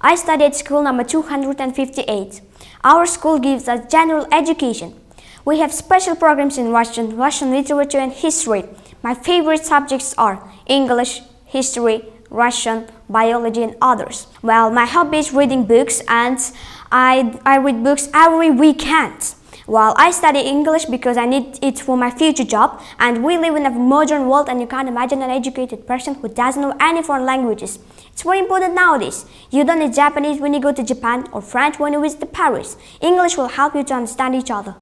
I study at school number 258. Our school gives us general education. We have special programs in Russian, Russian literature and history. My favorite subjects are English, history, Russian, biology and others. Well, my hobby is reading books and I, I read books every weekend. While I study English because I need it for my future job and we live in a modern world and you can't imagine an educated person who doesn't know any foreign languages. It's very important nowadays. You don't need Japanese when you go to Japan or French when you visit Paris. English will help you to understand each other.